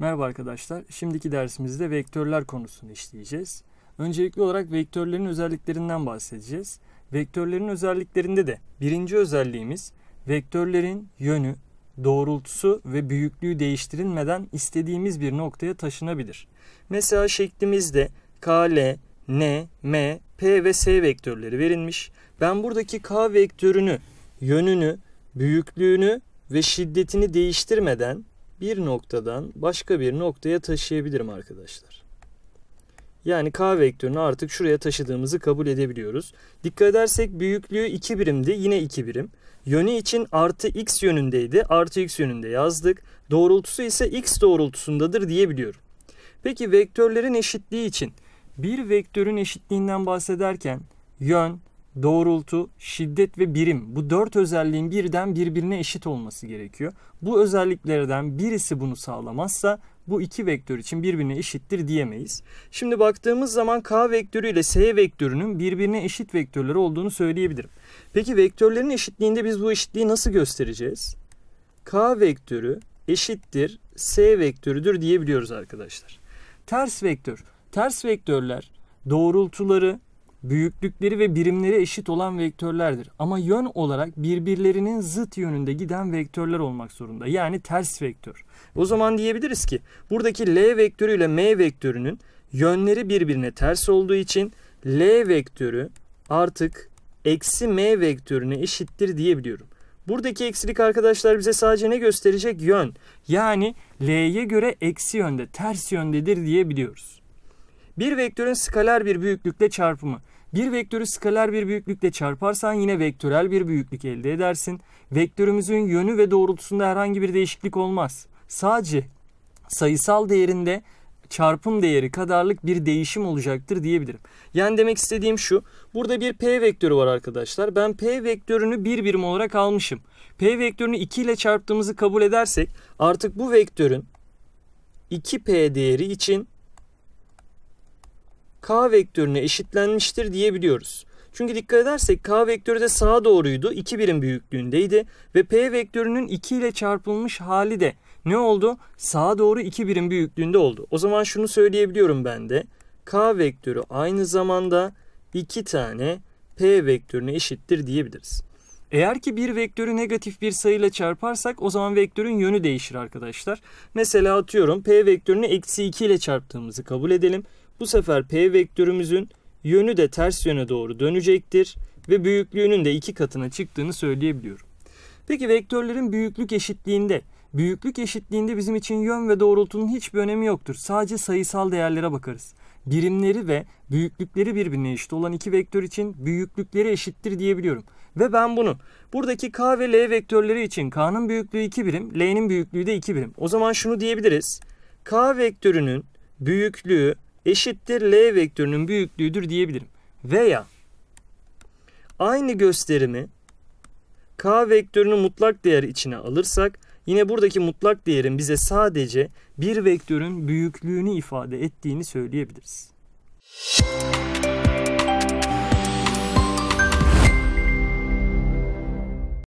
Merhaba arkadaşlar. Şimdiki dersimizde vektörler konusunu işleyeceğiz. Öncelikli olarak vektörlerin özelliklerinden bahsedeceğiz. Vektörlerin özelliklerinde de birinci özelliğimiz vektörlerin yönü, doğrultusu ve büyüklüğü değiştirilmeden istediğimiz bir noktaya taşınabilir. Mesela şeklimizde k, l, n, m, p ve s vektörleri verilmiş. Ben buradaki k vektörünü, yönünü, büyüklüğünü ve şiddetini değiştirmeden bir noktadan başka bir noktaya taşıyabilirim arkadaşlar. Yani k vektörünü artık şuraya taşıdığımızı kabul edebiliyoruz. Dikkat edersek büyüklüğü 2 birimdi. Yine 2 birim. Yönü için artı x yönündeydi. Artı x yönünde yazdık. Doğrultusu ise x doğrultusundadır diyebiliyorum. Peki vektörlerin eşitliği için bir vektörün eşitliğinden bahsederken yön, doğrultu, şiddet ve birim. Bu dört özelliğin birden birbirine eşit olması gerekiyor. Bu özelliklerden birisi bunu sağlamazsa bu iki vektör için birbirine eşittir diyemeyiz. Şimdi baktığımız zaman k vektörü ile s vektörünün birbirine eşit vektörler olduğunu söyleyebilirim. Peki vektörlerin eşitliğinde biz bu eşitliği nasıl göstereceğiz? k vektörü eşittir s vektörüdür diyebiliyoruz arkadaşlar. Ters vektör. Ters vektörler doğrultuları, büyüklükleri ve birimleri eşit olan vektörlerdir. Ama yön olarak birbirlerinin zıt yönünde giden vektörler olmak zorunda. Yani ters vektör. O zaman diyebiliriz ki buradaki L vektörü ile M vektörünün yönleri birbirine ters olduğu için L vektörü artık eksi M vektörüne eşittir diyebiliyorum. Buradaki eksilik arkadaşlar bize sadece ne gösterecek? Yön. Yani L'ye göre eksi yönde, ters yöndedir diyebiliyoruz. Bir vektörün skaler bir büyüklükle çarpımı. Bir vektörü skaler bir büyüklükle çarparsan yine vektörel bir büyüklük elde edersin. Vektörümüzün yönü ve doğrultusunda herhangi bir değişiklik olmaz. Sadece sayısal değerinde çarpım değeri kadarlık bir değişim olacaktır diyebilirim. Yani demek istediğim şu. Burada bir P vektörü var arkadaşlar. Ben P vektörünü bir birim olarak almışım. P vektörünü 2 ile çarptığımızı kabul edersek artık bu vektörün 2P değeri için k vektörüne eşitlenmiştir diyebiliyoruz. Çünkü dikkat edersek k vektörü de sağa doğruydu. 2 birim büyüklüğündeydi. Ve p vektörünün 2 ile çarpılmış hali de ne oldu? Sağa doğru 2 birim büyüklüğünde oldu. O zaman şunu söyleyebiliyorum ben de. k vektörü aynı zamanda 2 tane p vektörüne eşittir diyebiliriz. Eğer ki bir vektörü negatif bir sayıyla çarparsak o zaman vektörün yönü değişir arkadaşlar. Mesela atıyorum p vektörünü eksi 2 ile çarptığımızı kabul edelim. Bu sefer P vektörümüzün yönü de ters yöne doğru dönecektir ve büyüklüğünün de iki katına çıktığını söyleyebiliyorum. Peki vektörlerin büyüklük eşitliğinde Büyüklük eşitliğinde bizim için yön ve doğrultunun hiçbir önemi yoktur. Sadece sayısal değerlere bakarız. Birimleri ve büyüklükleri birbirine eşit olan iki vektör için büyüklükleri eşittir diyebiliyorum. Ve ben bunu buradaki k ve l vektörleri için k'nın büyüklüğü 2 birim, l'nin büyüklüğü de 2 birim. O zaman şunu diyebiliriz. k vektörünün büyüklüğü eşittir L vektörünün büyüklüğüdür diyebilirim. Veya aynı gösterimi K vektörünün mutlak değer içine alırsak yine buradaki mutlak değerin bize sadece bir vektörün büyüklüğünü ifade ettiğini söyleyebiliriz. Müzik